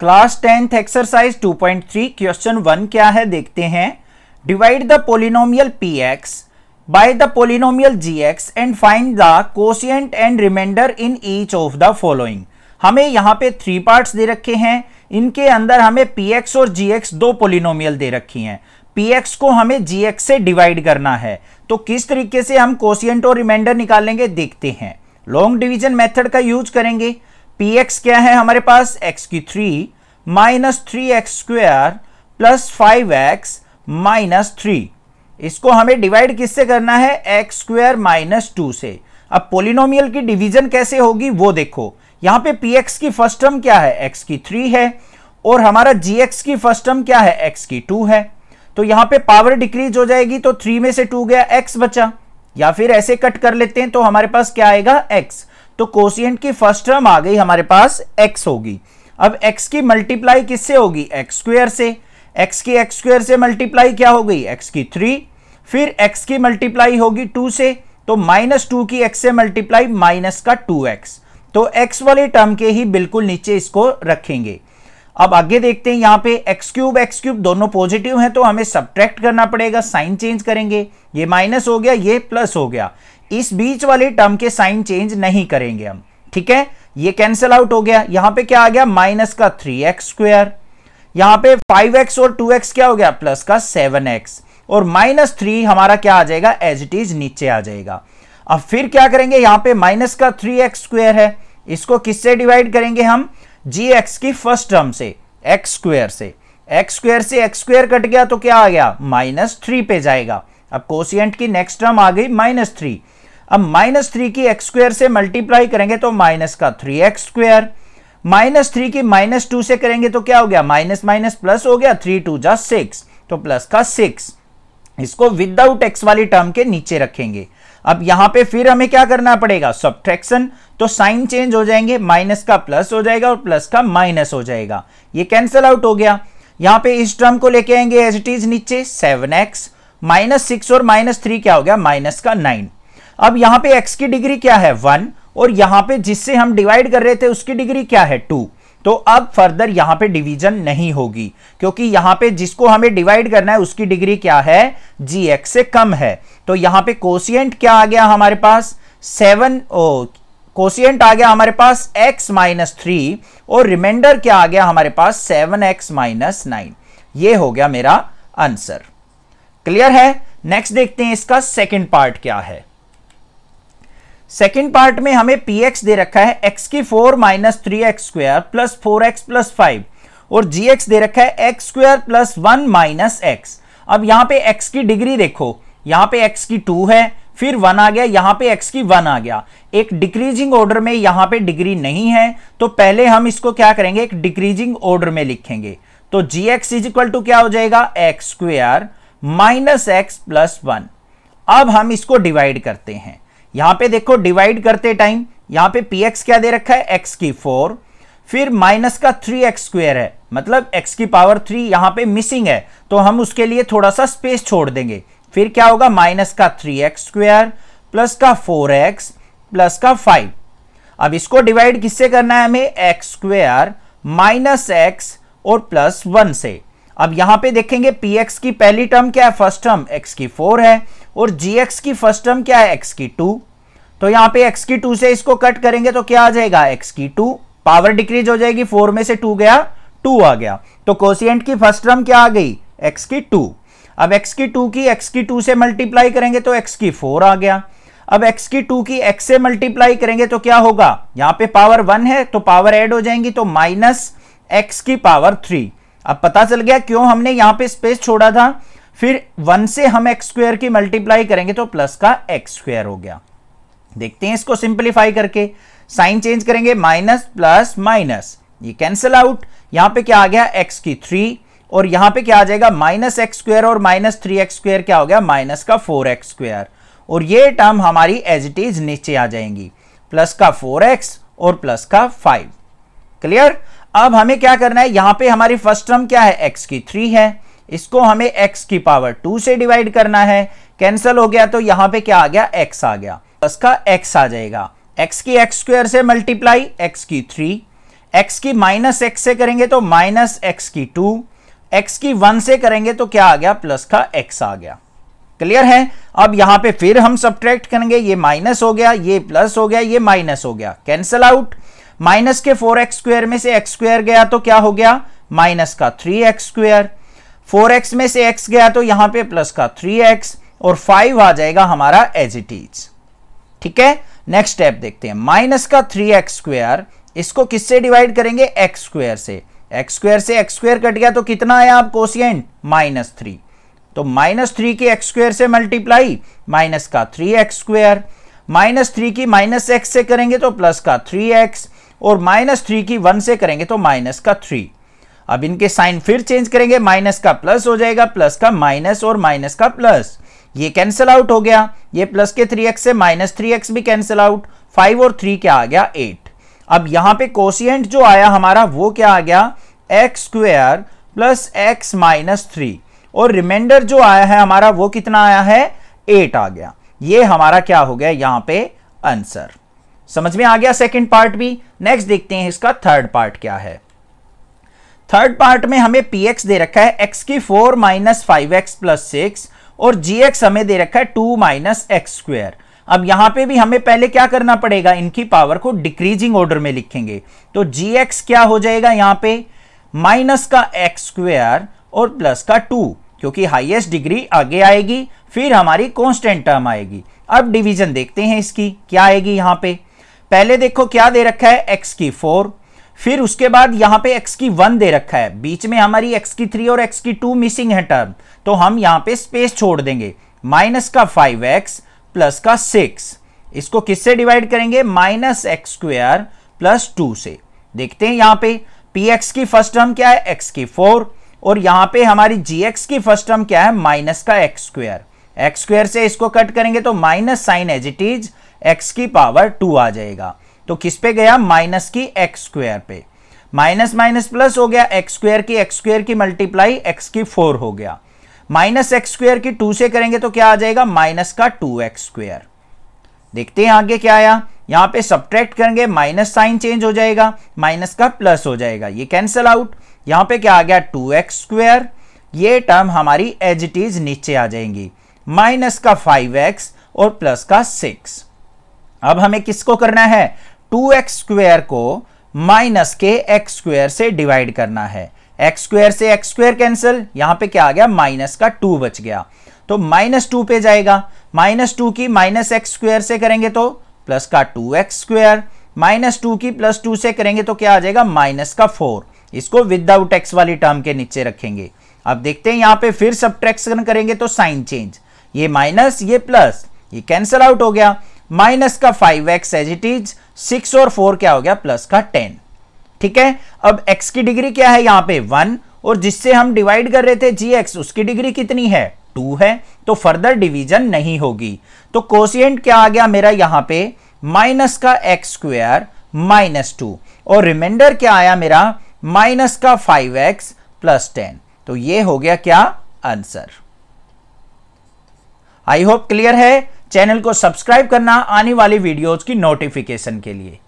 class tenth exercise 2.3 question one क्या है देखते हैं divide the polynomial P X by the polynomial G X and find the quotient and remainder in each of the following हमें यहाँ पे three parts दे रखे हैं इनके अंदर हमें पी एक्स और जी एक्स दो पोलिनोमियल दे रखी हैं पी एक्स को हमें जी एक्स से डिवाइड करना है तो किस तरीके से हम कोशियंट और रिमाइंडर निकालेंगे देखते हैं लॉन्ग डिवीजन मेथड का यूज करेंगे पी एक्स क्या है हमारे पास एक्स की three minus three X square plus five X minus three इसको हमें डिवाइड किससे करना है एक्स स्क्वेयर माइनस टू से अब पोलिनोमियल की डिवीजन कैसे होगी वो देखो यहां पे पी एक्स की फर्स्ट टर्म क्या है एक्स की थ्री है और हमारा जी एक्स की फर्स्ट टर्म क्या है एक्स की टू है तो यहाँ पे पावर डिक्रीज हो जाएगी तो थ्री में से टू गया एक्स बचा या फिर ऐसे कट कर लेते हैं तो हमारे पास क्या आएगा एक्स तो कोशियंट की फर्स्ट टर्म आ गई हमारे पास एक्स होगी अब एक्स की मल्टीप्लाई किससे होगी एक्स स्क्वेयर से एक्स की एक्स स्क्वेयर से मल्टीप्लाई क्या हो गई एक्स की थ्री फिर एक्स की मल्टीप्लाई होगी टू से तो माइनस टू की एक्स से मल्टीप्लाई माइनस का टू एक्स तो एक्स वाले टर्म के ही बिल्कुल नीचे इसको रखेंगे अब आगे देखते हैं यहां पे एक्स क्यूब एक्स क्यूब दोनों पॉजिटिव हैं तो हमें सब्ट्रैक्ट करना पड़ेगा साइन चेंज करेंगे ये माइनस हो गया ये प्लस हो गया इस बीच वाले टर्म के साइन चेंज नहीं करेंगे हम ठीक है ये कैंसिल आउट हो गया यहां पे क्या आ गया माइनस का थ्री एक्स स्क्वेयर यहां पे फाइव एक्स और टू एक्स क्या हो गया प्लस का सेवन एक्स और माइनस थ्री हमारा क्या आ जाएगा एज इट इज नीचे आ जाएगा अब फिर क्या करेंगे यहां पे माइनस का थ्री एक्स स्क्वेयर है इसको किससे डिवाइड करेंगे हम जी एक्स की फर्स्ट टर्म से एक्स स्क्वेयर से एक्स स्क्वेयर से एक्स स्क्वेयर कट गया तो क्या आ गया माइनस थ्री पे जाएगा अब कोशियंट की नेक्स्ट टर्म आ गई माइनस थ्री अब माइनस थ्री की एक्स स्क्वेयर से मल्टीप्लाई करेंगे तो माइनस का three X square minus three की माइनस टू से करेंगे तो क्या हो गया माइनस माइनस प्लस हो गया थ्री टू जा सिक्स तो प्लस का सिक्स इसको विदाउट एक्स वाली टर्म के नीचे रखेंगे अब यहां पे फिर हमें क्या करना पड़ेगा सब्ट्रैक्शन तो साइन चेंज हो जाएंगे माइनस का प्लस हो जाएगा और प्लस का माइनस हो जाएगा ये कैंसिल आउट हो गया यहां पे इस टर्म को लेके आएंगे एज इट इज नीचे सेवन एक्स माइनस सिक्स और माइनस थ्री क्या हो गया माइनस का नाइन अब यहां पे x की डिग्री क्या है वन और यहां पे जिससे हम डिवाइड कर रहे थे उसकी डिग्री क्या है टू तो अब फर्दर यहां पे डिवीजन नहीं होगी क्योंकि यहां पे जिसको हमें डिवाइड करना है उसकी डिग्री क्या है जी एक्स से कम है तो यहां पे कोशियंट क्या आ गया हमारे पास सेवन ओ कोशियंट आ गया हमारे पास एक्स माइनस थ्री और रिमाइंडर क्या आ गया हमारे पास सेवन एक्स माइनस नाइन ये हो गया मेरा आंसर क्लियर है नेक्स्ट देखते हैं इसका सेकेंड पार्ट क्या है सेकेंड पार्ट में हमें पी एक्स दे रखा है एक्स की four minus three X square plus four X plus five और जी एक्स दे रखा है X square plus one minus X अब यहाँ पे एक्स की डिग्री देखो यहाँ पे एक्स की टू है फिर वन आ गया यहाँ पे एक्स की वन आ गया एक डिक्रीजिंग ऑर्डर में यहाँ पे डिग्री नहीं है तो पहले हम इसको क्या करेंगे एक डिक्रीजिंग ऑर्डर में लिखेंगे तो G X is equal to क्या हो जाएगा X square minus X plus one अब हम इसको डिवाइड करते हैं यहां पे देखो डिवाइड करते टाइम यहां पे पी एक्स क्या दे रखा है एक्स की फोर फिर माइनस का थ्री एक्स स्क्वेयर है मतलब एक्स की पावर थ्री यहां पे मिसिंग है तो हम उसके लिए थोड़ा सा स्पेस छोड़ देंगे फिर क्या होगा माइनस का थ्री एक्स स्क्वेयर प्लस का फोर एक्स प्लस का फाइव अब इसको डिवाइड किससे करना है हमें एक्स स्क्वेयर माइनस एक्स और प्लस वन से अब यहां पे देखेंगे पी एक्स की पहली टर्म क्या है फर्स्ट टर्म एक्स की फोर है और जी की फर्स्ट टर्म क्या है एक्स की टू तो यहां पे एक्स की टू से इसको कट करेंगे तो क्या आ जाएगा एक्स की टू पावर डिक्रीज हो जाएगी फोर में से टू गया टू आ गया तो कोशियंट की फर्स्ट टर्म क्या आ गई एक्स की टू अब एक्स की टू की एक्स की टू से मल्टीप्लाई करेंगे तो एक्स की फोर आ गया अब x की टू की x से मल्टीप्लाई करेंगे तो क्या होगा यहां पे पावर वन है तो पावर ऐड हो जाएंगी तो माइनस एक्स की पावर थ्री अब पता चल गया क्यों हमने यहां पे स्पेस छोड़ा था फिर वन से हम एक्स स्क्वेयर की मल्टीप्लाई करेंगे तो प्लस का एक्स स्क्वेयर हो गया देखते हैं इसको सिंप्लीफाई करके साइन चेंज करेंगे माइनस प्लस माइनस ये कैंसिल आउट यहां पे क्या आ गया एक्स की थ्री और यहां पे क्या आ जाएगा माइनस एक्स स्क्वेयर और माइनस थ्री एक्स स्क्वेयर क्या हो गया माइनस का फोर एक्स स्क्वेयर और ये टर्म हमारी एज इट इज नीचे आ जाएंगी प्लस का फोर एक्स और प्लस का फाइव क्लियर अब हमें क्या करना है यहां पे हमारी फर्स्ट टर्म क्या है एक्स की थ्री है इसको हमें x की पावर टू से डिवाइड करना है कैंसल हो गया तो यहां पे क्या आ गया x आ गया इसका x आ जाएगा x की एक्स स्क्वायर से मल्टीप्लाई x की थ्री x की माइनस एक्स से करेंगे तो माइनस एक्स की टू एक्स की वन से करेंगे तो क्या आ गया प्लस का एक्स आ गया क्लियर है अब यहां पे फिर हम सब्ट्रैक्ट करेंगे ये माइनस हो गया ये प्लस हो गया ये माइनस हो गया कैंसल आउट माइनस के फोर एक्स स्क्वायर में से एक्स स्क्वेयर गया तो क्या हो गया माइनस का three X square four X में से एक्स गया तो यहां पे प्लस का थ्री एक्स और फाइव आ जाएगा हमारा एज इट इज ठीक है नेक्स्ट स्टेप देखते हैं माइनस का थ्री एक्स स्क्वेयर इसको किससे डिवाइड करेंगे एक्स स्क्वेयर से एक्स स्क्वेयर से एक्स स्क्वेयर कट गया तो कितना आया आप कोशियंट माइनस थ्री तो माइनस थ्री की एक्स स्क्वेयर से मल्टीप्लाई माइनस का three X square minus three की माइनस एक्स से करेंगे तो प्लस का थ्री एक्स और माइनस थ्री की वन से करेंगे तो माइनस का थ्री अब इनके साइन फिर चेंज करेंगे माइनस का प्लस हो जाएगा प्लस का माइनस और माइनस का प्लस ये कैंसिल आउट हो गया ये प्लस के थ्री एक्स से माइनस थ्री एक्स भी कैंसिल आउट फाइव और थ्री क्या आ गया एट अब यहां पे कोशियंट जो आया हमारा वो क्या आ गया X square plus X minus three और रिमाइंडर जो आया है हमारा वो कितना आया है एट आ गया ये हमारा क्या हो गया यहाँ पे आंसर समझ में आ गया सेकंड पार्ट भी नेक्स्ट देखते हैं इसका थर्ड पार्ट क्या है थर्ड पार्ट में हमें पी एक्स दे रखा है एक्स की four minus five X plus six और जी एक्स हमें दे रखा है टू माइनस एक्स स्क्वेयर अब यहां पे भी हमें पहले क्या करना पड़ेगा इनकी पावर को डिक्रीजिंग ऑर्डर में लिखेंगे तो जी एक्स क्या हो जाएगा यहां पे माइनस का एक्स स्क्वेयर और प्लस का टू क्योंकि हाईएस्ट डिग्री आगे आएगी फिर हमारी कॉन्स्टेंट टर्म आएगी अब डिवीजन देखते हैं इसकी क्या आएगी यहाँ पे पहले देखो क्या दे रखा है एक्स की फोर फिर उसके बाद यहां पे x की वन दे रखा है बीच में हमारी x की थ्री और x की टू मिसिंग है टर्म तो हम यहाँ पे स्पेस छोड़ देंगे माइनस का फाइव एक्स प्लस का सिक्स इसको किससे डिवाइड करेंगे minus X square plus two से देखते हैं यहां पे पी एक्स की फर्स्ट टर्म क्या है एक्स की फोर और यहाँ पे हमारी जी एक्स की फर्स्ट टर्म क्या है माइनस का एक्स स्क्वेयर एक्स स्क्वेयर से इसको कट करेंगे तो minus sign as it is X की पावर टू आ जाएगा तो किस पे गया माइनस की एक्स स्क्वायर पे माइनस माइनस प्लस हो गया एक्स स्क्वायर की एक्स स्क्वायर की मल्टीप्लाई एक्स की फोर हो गया माइनस एक्स स्क्वायर की टू से करेंगे तो क्या आ जाएगा माइनस का टू एक्स स्क्वायर देखते हैं आगे क्या आया यहां पे सब्ट्रैक्ट करेंगे माइनस साइन चेंज हो जाएगा माइनस का प्लस हो जाएगा ये कैंसिल आउट यहां पे क्या आ गया टू एक्स स्क्वायर ये टर्म हमारी एज इट इज नीचे आ जाएंगी माइनस का फाइव एक्स और प्लस का सिक्स अब हमें किसको करना है टू एक्स स्क्वेयर को माइनस के एक्स स्क्वेयर से डिवाइड करना है एक्स स्क्वेयर से एक्स स्क्वेयर कैंसिल यहां पे क्या आ गया माइनस का टू बच गया तो माइनस टू पे जाएगा माइनस टू की माइनस एक्स स्क्वेयर से करेंगे तो प्लस का two X square minus two की प्लस टू से करेंगे तो क्या आ जाएगा माइनस का फोर इसको विदाउट एक्स वाली टर्म के नीचे रखेंगे अब देखते हैं यहां पे फिर सब्ट्रैक्शन करेंगे तो साइन चेंज ये माइनस ये प्लस ये कैंसिल आउट हो गया माइनस का five X as it is six और फोर क्या हो गया प्लस का टेन ठीक है अब एक्स की डिग्री क्या है यहां पे वन और जिससे हम डिवाइड कर रहे थे जी एक्स उसकी डिग्री कितनी है टू है तो फर्दर डिवीजन नहीं होगी तो कोशियंट क्या आ गया मेरा यहां पे माइनस का एक्स स्क्वेयर माइनस टू और रिमाइंडर क्या आया मेरा माइनस का फाइव एक्स प्लस टेन तो ये हो गया क्या आंसर आई होप क्लियर है चैनल को सब्सक्राइब करना आने वाली वीडियोज की नोटिफिकेशन के लिए